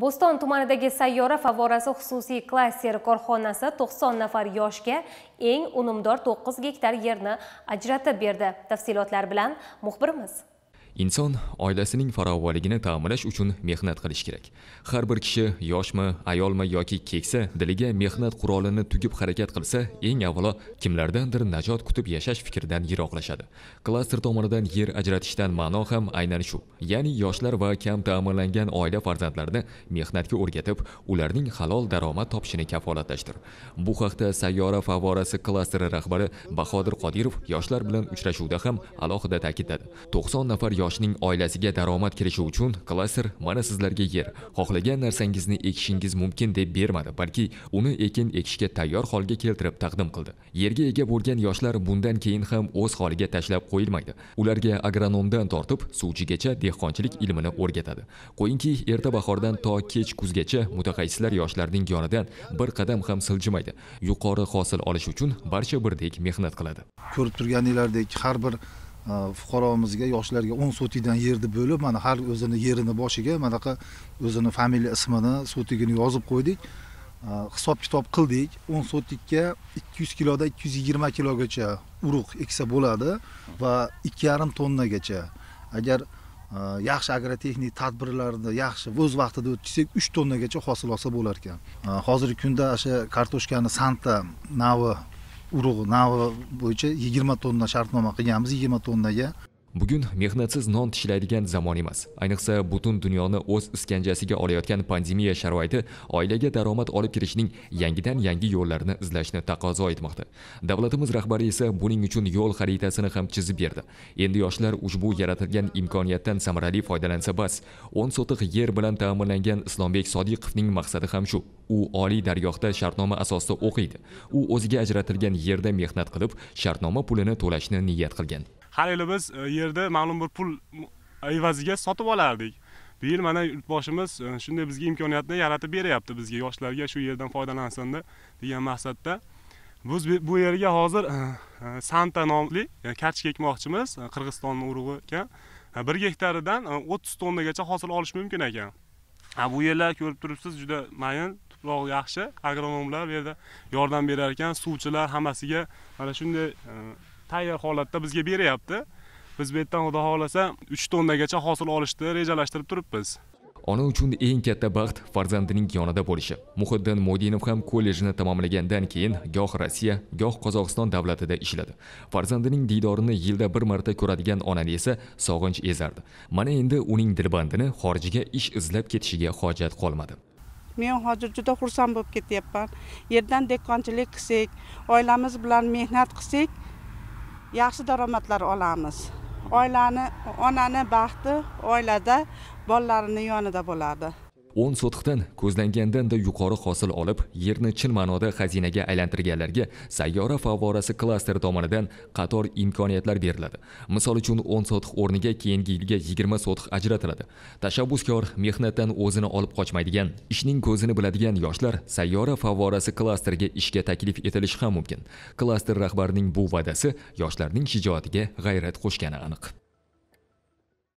bo'ston tumanidagi sayyora favorasi xususiy klaster korxonasi 90 nafar yoshga eng unumdor 9 gektar yerni ajratib berdi tafsilotlar bilan muxbirimiz Inson oilasining farovonligini ta'minlash uchun mehnat qilish kerak. Har bir kishi yoshmi, ayolmi yoki keksa diliga mehnat qurolini tugib harakat qilsa, eng avvalo kimlardandir najot kutib yashash fikridan yiroqlashadi. Klaster tomonidan yer ajratishdan ma'no ham aynan shu. Ya'ni yoshlar va kam ta'minlangan oila farzandlarini mehnatga o'rgatib, ularning halol daromad topishini kafolatlashtir. Bu haqda Sayyora favorasi klasteri rahbari Bahodir Qodirov yoshlar bilan uchrashuvda ham alohida ta'kidladi. 90 nafar yoshning oilasiga daromad kirishi uchun klaster mana sizlarga yer xohlagan narsangizni ekishingiz mumkin deb bermadi balki uni ekin ekishga tayyor holga keltirib taqdim qildi yerga ega bo'lgan yoshlar bundan keyin ham o'z holiga tashlab qo'yilmaydi ularga agronomdan tortib suvchigacha dehqonchilik ilmini o'rgatadi qo'yingki erta bahordan to kech kuzgacha mutaxassislar yoshlarning yonidan bir qadam ham siljimaydi yuqori hosil olish uchun barcha birdek mehnat qiladi ko'rib turganinglardek har bir Э, fuqaromizga yoshlarga o'n sotikdan yerni bo'lib mana har o'zini yerini boshiga manaqa o'zini familiya ismini sotigini yozib qo'ydik э, hisob kitob qildik o'n sotikka ikki yuz kilodan ikki yuz yigirma kilogacha urug' eksa bo'ladi va ikki yarim tonnagacha agar э, yaxshi agrotexnik tadbirlarni yaxshi o'z vaqtida o'tkazsak uch tonnagacha hosil olsa bo'lar ekan hozirgi kunda o'sha kartoshkani santa navi urug' navi bo'yicha yigirma tonna shartnoma qilganmiz yigirma tonnaga bugun mehnatsiz non tishlaydigan zamon emas ayniqsa butun dunyoni o'z iskanjasiga olayotgan pandemiya sharoiti oilaga daromad olib kirishning yangidan yangi yo'llarini izlashni taqozo etmoqda davlatimiz rahbari esa buning uchun yo'l xaritasini ham chizib berdi endi yoshlar ushbu yaratilgan imkoniyatdan samarali foydalansa bas 10 sotiq yer bilan ta'minlangan islombek sodiqovning maqsadi ham shu u oliy dargohda shartnoma asosida o'qiydi u o'ziga ajratilgan yerda mehnat qilib shartnoma pulini to'lashni niyat qilgan har biz e, yerda ma'lum bir pul evaziga sotib olardik bu yil mana yurtboshimiz e, shunday bizga imkoniyatni yaratib beryapti bizga yoshlarga shu yerdan foydalansin degan maqsadda biz bu yerga hozir e, santa nomli karchka ekmoqchimiz qirg'izistonning urug'i ekan bir gektaridan 30 tonnagacha hosil olish mumkin ekan ha bu yerlar ko'rib turibsiz juda mayin tuproq yaxshi agronomlar bu yerda yordam berar ekan suvchilar hammasiga mana shunday tayyor holatda bizga beryapti biz bu yerdan xudo xohlasa uch tonnagacha hosil olishni rejalashtirib turibmiz ona uchun eng katta baxt farzandining yonida bo'lishi muhiddin modinov ham kollejni tamomlagandan keyin goh rossiya goh qozog'iston davlatida ishladi farzandining diydorini yilda bir marta ko'radigan onani esa sog'inch ezardi mana endi uning dilbandini xorijga ish izlab ketishiga hojat qolmadi men hozir juda xursand bo'lib ketyapman yerdan dehqonchilik qilsak oilamiz bilan mehnat qilsak yaxshi daromadlar olamiz oilani onani baxti oilada bolalarini yonida bo'ladi o'n sotixdan ko'zlangandanda yuqori hosil olib yerni chin ma'noda xazinaga aylantirganlarga sayyora favvorasi klasteri tomonidan qator imkoniyatlar beriladi misol uchun o'n sotix o'rniga keyingi yilga yigirma sotix ajratiladi tashabbuskor mehnatdan o'zini olib qochmaydigan ishning ko'zini biladigan yoshlar sayyora favorasi klasteriga ishga taklif etilishi ham mumkin klaster rahbarining bu va'dasi yoshlarning shijoatiga g'ayrat qo'shgani aniq